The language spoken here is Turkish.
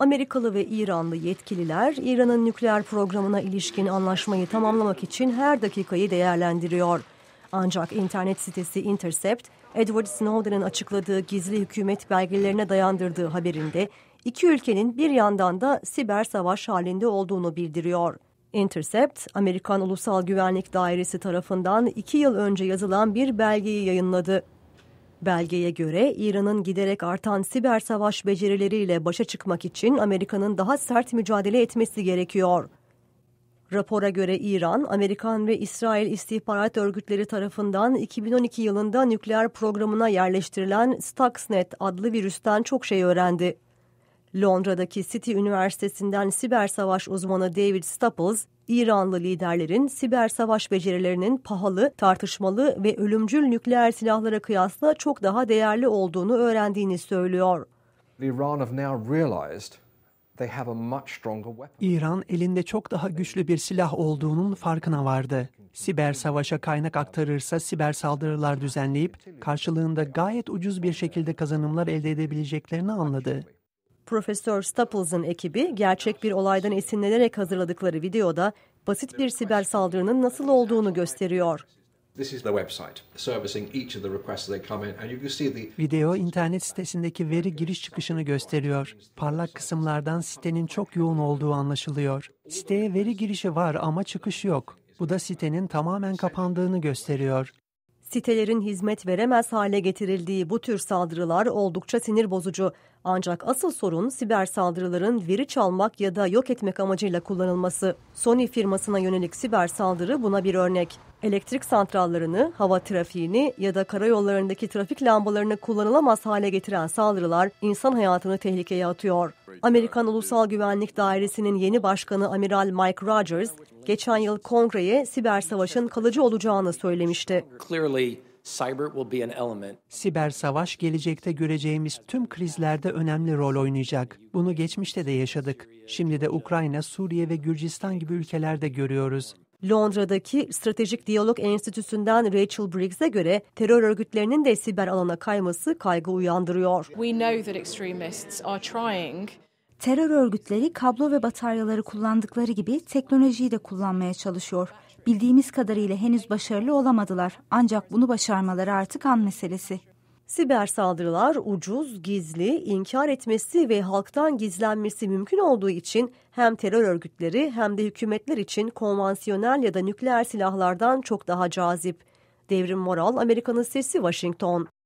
Amerikalı ve İranlı yetkililer İran'ın nükleer programına ilişkin anlaşmayı tamamlamak için her dakikayı değerlendiriyor. Ancak internet sitesi Intercept, Edward Snowden'ın açıkladığı gizli hükümet belgelerine dayandırdığı haberinde iki ülkenin bir yandan da siber savaş halinde olduğunu bildiriyor. Intercept, Amerikan Ulusal Güvenlik Dairesi tarafından iki yıl önce yazılan bir belgeyi yayınladı. Belgeye göre İran'ın giderek artan siber savaş becerileriyle başa çıkmak için Amerika'nın daha sert mücadele etmesi gerekiyor. Rapora göre İran, Amerikan ve İsrail istihbarat örgütleri tarafından 2012 yılında nükleer programına yerleştirilen Stuxnet adlı virüsten çok şey öğrendi. Londra'daki City Üniversitesi'nden siber savaş uzmanı David Staples, İranlı liderlerin siber savaş becerilerinin pahalı, tartışmalı ve ölümcül nükleer silahlara kıyasla çok daha değerli olduğunu öğrendiğini söylüyor. İran have now realized İran elinde çok daha güçlü bir silah olduğunun farkına vardı. Siber savaşa kaynak aktarırsa siber saldırılar düzenleyip karşılığında gayet ucuz bir şekilde kazanımlar elde edebileceklerini anladı. Profesör Staples'ın ekibi gerçek bir olaydan esinlenerek hazırladıkları videoda basit bir siber saldırının nasıl olduğunu gösteriyor. Video internet sitesindeki veri giriş çıkışını gösteriyor. Parlak kısımlardan sitenin çok yoğun olduğu anlaşılıyor. Siteye veri girişi var ama çıkış yok. Bu da sitenin tamamen kapandığını gösteriyor. Sitelerin hizmet veremez hale getirildiği bu tür saldırılar oldukça sinir bozucu. Ancak asıl sorun siber saldırıların veri çalmak ya da yok etmek amacıyla kullanılması. Sony firmasına yönelik siber saldırı buna bir örnek. Elektrik santrallarını, hava trafiğini ya da karayollarındaki trafik lambalarını kullanılamaz hale getiren saldırılar insan hayatını tehlikeye atıyor. Amerikan Ulusal Güvenlik Dairesi'nin yeni başkanı Amiral Mike Rogers, geçen yıl kongreye siber savaşın kalıcı olacağını söylemişti. Siber savaş gelecekte göreceğimiz tüm krizlerde önemli rol oynayacak. Bunu geçmişte de yaşadık. Şimdi de Ukrayna, Suriye ve Gürcistan gibi ülkelerde görüyoruz. Londra'daki Stratejik Diyalog Enstitüsü'nden Rachel Briggs'e göre terör örgütlerinin de siber alana kayması kaygı uyandırıyor. We know that extremists are trying terör örgütleri kablo ve bataryaları kullandıkları gibi teknolojiyi de kullanmaya çalışıyor. Bildiğimiz kadarıyla henüz başarılı olamadılar ancak bunu başarmaları artık an meselesi. Siber saldırılar ucuz, gizli, inkar etmesi ve halktan gizlenmesi mümkün olduğu için hem terör örgütleri hem de hükümetler için konvansiyonel ya da nükleer silahlardan çok daha cazip. Devrim Moral, Amerika'nın Sesi, Washington.